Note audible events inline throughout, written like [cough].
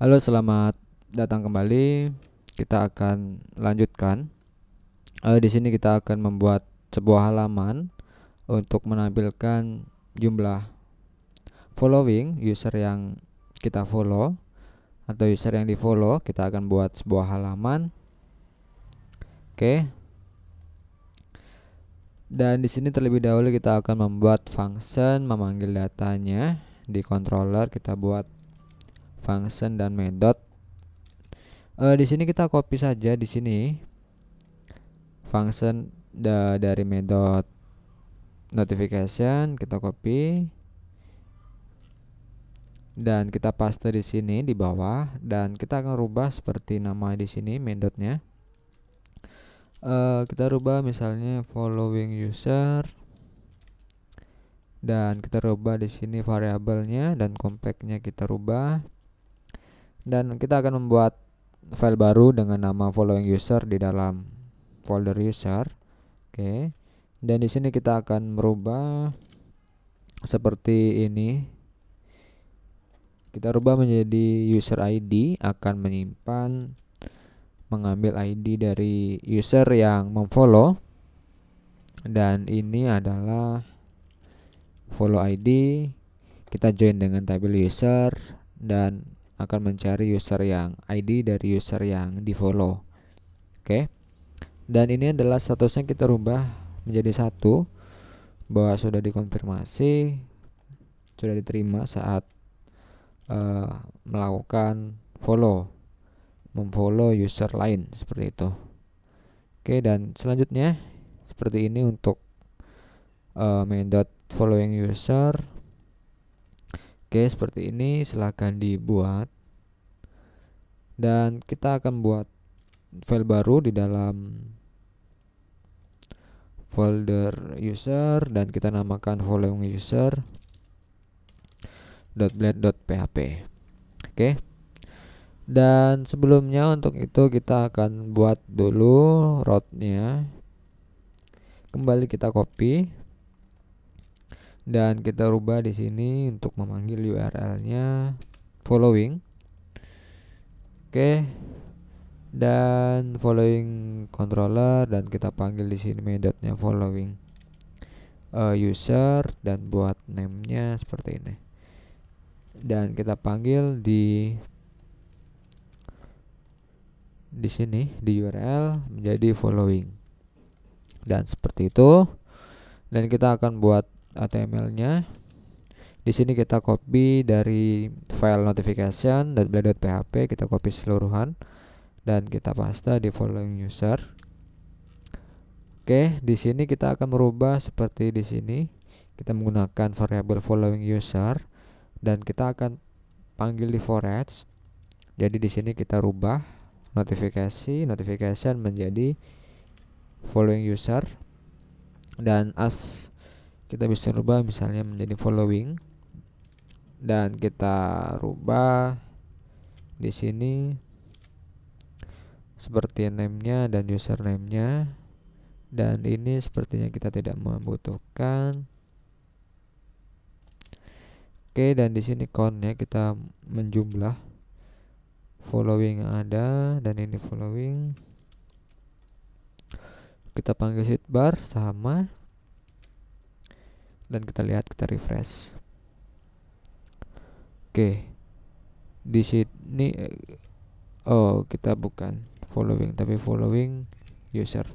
Halo, selamat datang kembali. Kita akan lanjutkan. E, di sini kita akan membuat sebuah halaman untuk menampilkan jumlah following user yang kita follow atau user yang di follow. Kita akan buat sebuah halaman. Oke. Dan di sini terlebih dahulu kita akan membuat function memanggil datanya di controller kita buat function dan method e, eh, di sini kita copy saja di sini function da dari method notification kita copy dan kita paste di sini di bawah dan kita akan rubah seperti nama di sini method-nya E, eh, kita rubah misalnya following user dan kita rubah di sini variabelnya dan compactnya kita rubah dan kita akan membuat file baru dengan nama following user di dalam folder user oke dan di sini kita akan merubah seperti ini kita rubah menjadi user ID akan menyimpan mengambil ID dari user yang memfollow dan ini adalah follow ID kita join dengan tabel user dan akan mencari user yang ID dari user yang di follow oke dan ini adalah statusnya kita rubah menjadi satu bahwa sudah dikonfirmasi sudah diterima saat uh, melakukan follow memfollow user lain seperti itu oke dan selanjutnya seperti ini untuk uh, main dot following user oke seperti ini silahkan dibuat dan kita akan buat file baru di dalam folder user dan kita namakan volume user .blade.php oke okay. dan sebelumnya untuk itu kita akan buat dulu rootnya kembali kita copy dan kita rubah di sini untuk memanggil URL-nya following Oke. Dan following controller dan kita panggil di sini methodnya following uh, user dan buat name-nya seperti ini. Dan kita panggil di di sini di URL menjadi following dan seperti itu dan kita akan buat HTML-nya di sini kita copy dari file notification .php kita copy seluruhan dan kita paste di following user. Oke, di sini kita akan merubah seperti di sini. Kita menggunakan variable following user dan kita akan panggil di forage. Jadi di sini kita rubah notifikasi notification menjadi following user dan as kita bisa rubah misalnya menjadi following dan kita rubah di sini seperti nya dan username-nya dan ini sepertinya kita tidak membutuhkan oke dan di sini count-nya kita menjumlah following ada dan ini following kita panggil sidebar sama dan kita lihat kita refresh Oke. Di sini eh, oh, kita bukan following tapi following user.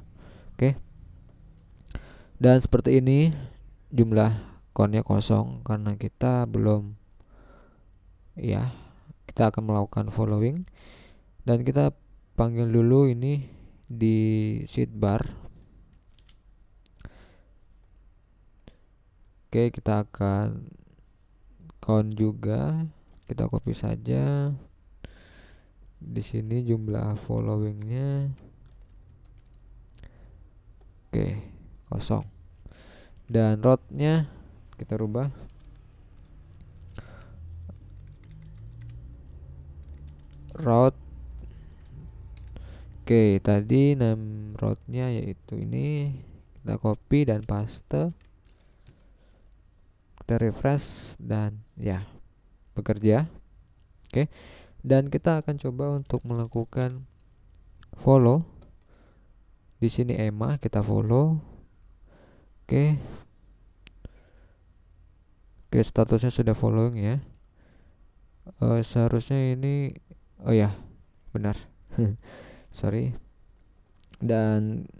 Oke. Dan seperti ini jumlah konnya kosong karena kita belum ya, kita akan melakukan following dan kita panggil dulu ini di sidebar Oke, kita akan count juga kita copy saja di sini jumlah followingnya oke kosong dan roadnya kita rubah route oke tadi nam rotnya yaitu ini kita copy dan paste kita refresh dan ya bekerja oke okay. dan kita akan coba untuk melakukan follow di sini Emma kita follow oke okay. oke okay, statusnya sudah following ya uh, seharusnya ini oh ya yeah, benar [laughs] sorry dan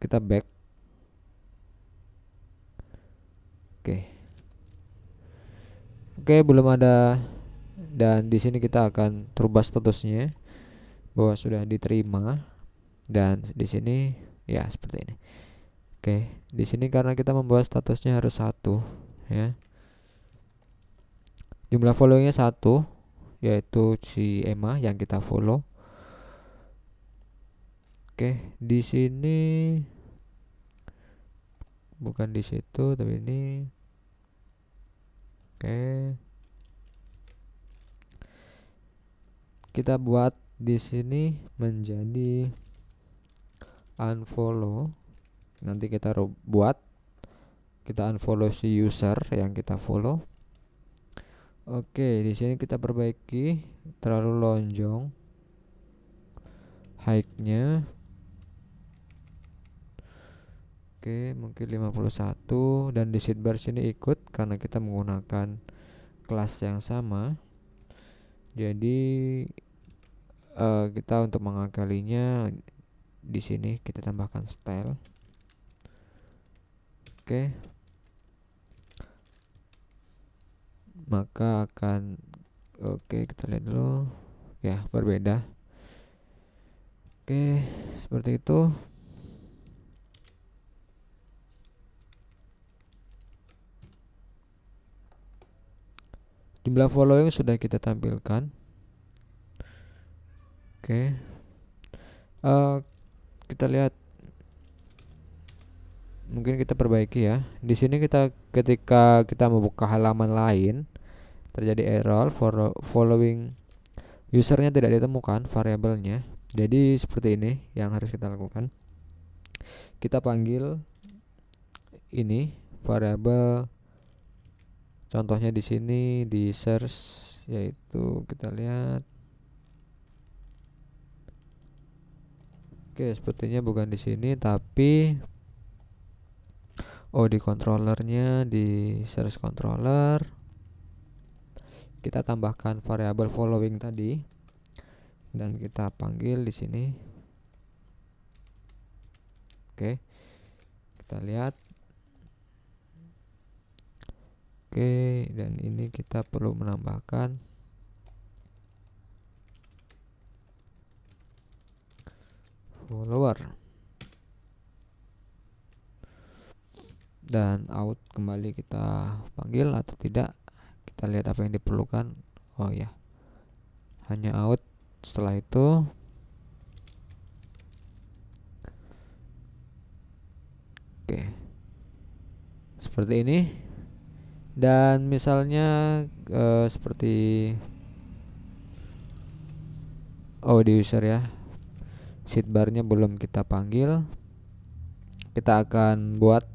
kita back oke okay. Oke, belum ada dan di sini kita akan terubah statusnya bahwa sudah diterima dan di sini ya seperti ini. Oke, di sini karena kita membuat statusnya harus satu ya. Jumlah followingnya satu yaitu si Emma yang kita follow. Oke, di sini bukan di situ tapi ini Oke. Kita buat di sini menjadi unfollow. Nanti kita buat kita unfollow si user yang kita follow. Oke, di sini kita perbaiki terlalu lonjong height nya Oke, mungkin 51 dan di sidebar sini ikut karena kita menggunakan kelas yang sama. Jadi uh, kita untuk mengakalinya di sini kita tambahkan style. Oke. Maka akan oke kita lihat dulu ya berbeda. Oke, seperti itu. jumlah following sudah kita tampilkan oke okay. uh, eh, kita lihat mungkin kita perbaiki ya di sini kita ketika kita membuka halaman lain terjadi error for following usernya tidak ditemukan variabelnya jadi seperti ini yang harus kita lakukan kita panggil ini variabel contohnya di sini di search yaitu kita lihat Oke, sepertinya bukan di sini tapi oh di controllernya di search controller kita tambahkan variabel following tadi dan kita panggil di sini. Oke. Kita lihat Oke, dan ini kita perlu menambahkan follower. Dan out kembali kita panggil atau tidak. Kita lihat apa yang diperlukan. Oh ya. Hanya out setelah itu Oke. Seperti ini dan misalnya uh, seperti oh di user ya sidebarnya belum kita panggil kita akan buat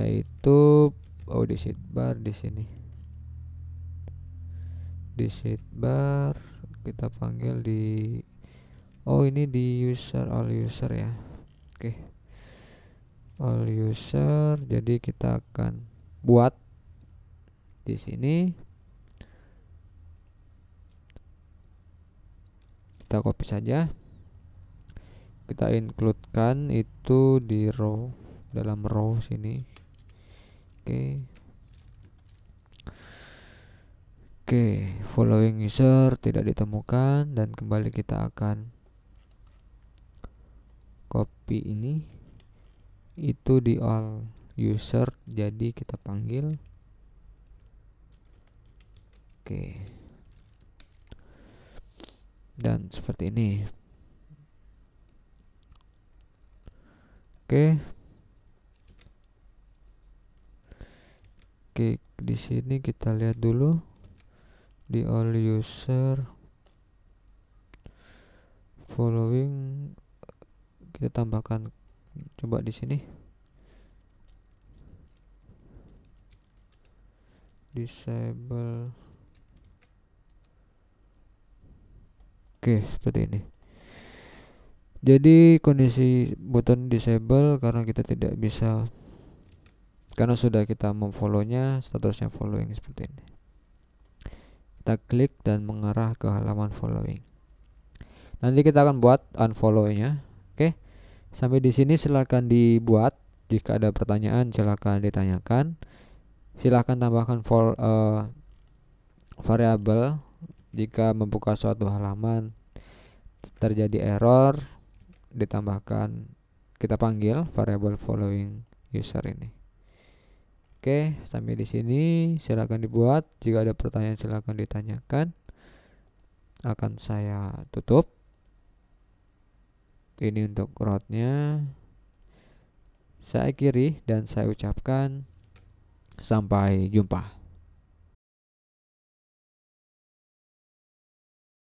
yaitu oh di sidebar di sini di sidebar kita panggil di oh ini di user all user ya oke okay. all user jadi kita akan buat di sini kita copy saja kita includekan itu di row dalam row sini oke okay. oke okay. following user tidak ditemukan dan kembali kita akan copy ini itu di all user jadi kita panggil oke dan seperti ini oke oke di sini kita lihat dulu di all user following kita tambahkan coba di sini disable oke seperti ini jadi kondisi button disable karena kita tidak bisa karena sudah kita memfollownya statusnya following seperti ini kita klik dan mengarah ke halaman following nanti kita akan buat unfollownya oke sampai di sini silahkan dibuat jika ada pertanyaan silahkan ditanyakan Silahkan tambahkan for, uh, variabel jika membuka suatu halaman terjadi error ditambahkan kita panggil variable following user ini. Oke, sampai di sini silahkan dibuat. Jika ada pertanyaan silahkan ditanyakan. Akan saya tutup. Ini untuk nya Saya kiri dan saya ucapkan Sampai jumpa.